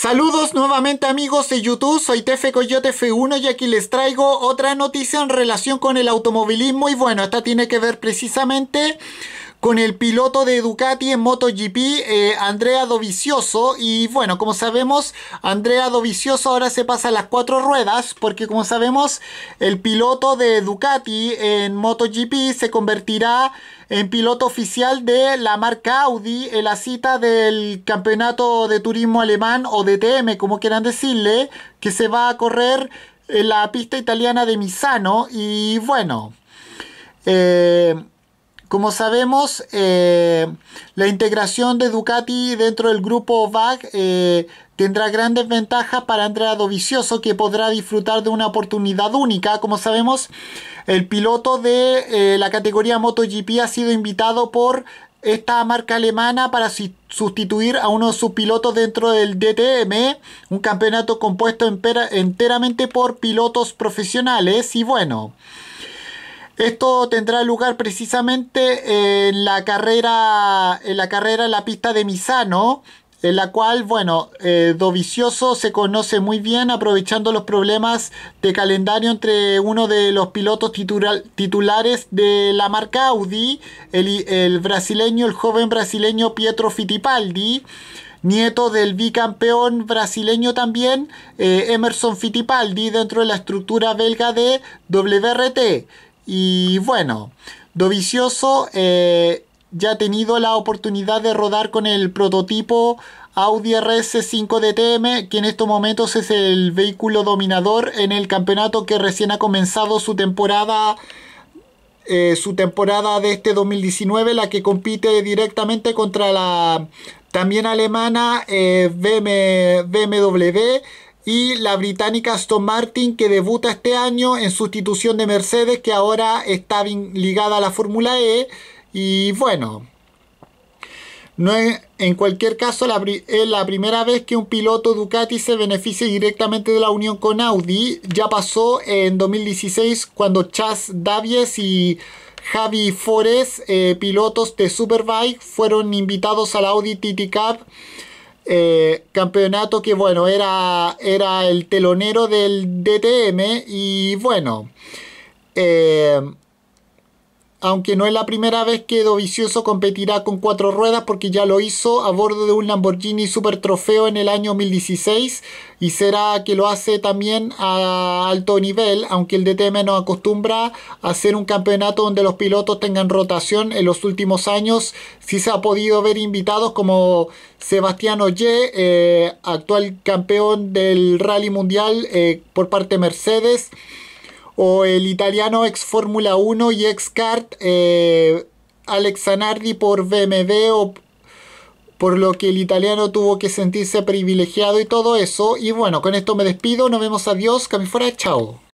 Saludos nuevamente amigos de YouTube, soy Tefe Coyote F1 y aquí les traigo otra noticia en relación con el automovilismo y bueno, esta tiene que ver precisamente con el piloto de Ducati en MotoGP, eh, Andrea Dovicioso. Y bueno, como sabemos, Andrea Dovicioso ahora se pasa a las cuatro ruedas, porque como sabemos, el piloto de Ducati en MotoGP se convertirá en piloto oficial de la marca Audi en la cita del Campeonato de Turismo Alemán o DTM, como quieran decirle, que se va a correr en la pista italiana de Misano. Y bueno. Eh, como sabemos, eh, la integración de Ducati dentro del grupo VAG eh, tendrá grandes ventajas para Andrea Dovizioso, que podrá disfrutar de una oportunidad única. Como sabemos, el piloto de eh, la categoría MotoGP ha sido invitado por esta marca alemana para sustituir a uno de sus pilotos dentro del DTM, un campeonato compuesto enteramente por pilotos profesionales. Y bueno. Esto tendrá lugar precisamente en la carrera, en la carrera la pista de Misano, en la cual, bueno, eh, Dovicioso se conoce muy bien aprovechando los problemas de calendario entre uno de los pilotos titulares de la marca Audi, el, brasileño, el joven brasileño Pietro Fittipaldi, nieto del bicampeón brasileño también, eh, Emerson Fittipaldi, dentro de la estructura belga de WRT y bueno, Dovicioso eh, ya ha tenido la oportunidad de rodar con el prototipo Audi RS5 DTM, que en estos momentos es el vehículo dominador en el campeonato que recién ha comenzado su temporada. Eh, su temporada de este 2019, la que compite directamente contra la también alemana eh, BMW y la británica Aston Martin que debuta este año en sustitución de Mercedes que ahora está ligada a la Fórmula E y bueno, no es, en cualquier caso, la, es la primera vez que un piloto Ducati se beneficie directamente de la unión con Audi. Ya pasó en 2016 cuando Chas Davies y Javi Forest, eh, pilotos de Superbike, fueron invitados a la Audi TT Cup eh, campeonato que bueno, era, era el telonero del DTM y bueno, eh, aunque no es la primera vez que Dovizioso competirá con cuatro ruedas porque ya lo hizo a bordo de un Lamborghini Super Trofeo en el año 2016 y será que lo hace también a alto nivel, aunque el DTM no acostumbra a hacer un campeonato donde los pilotos tengan rotación. En los últimos años sí se ha podido ver invitados como Sebastián Oye, eh, actual campeón del Rally Mundial eh, por parte de Mercedes o el italiano ex Fórmula 1 y ex kart eh, Alex Zanardi por BMW o por lo que el italiano tuvo que sentirse privilegiado y todo eso. Y bueno, con esto me despido, nos vemos, adiós, que fuera, chao.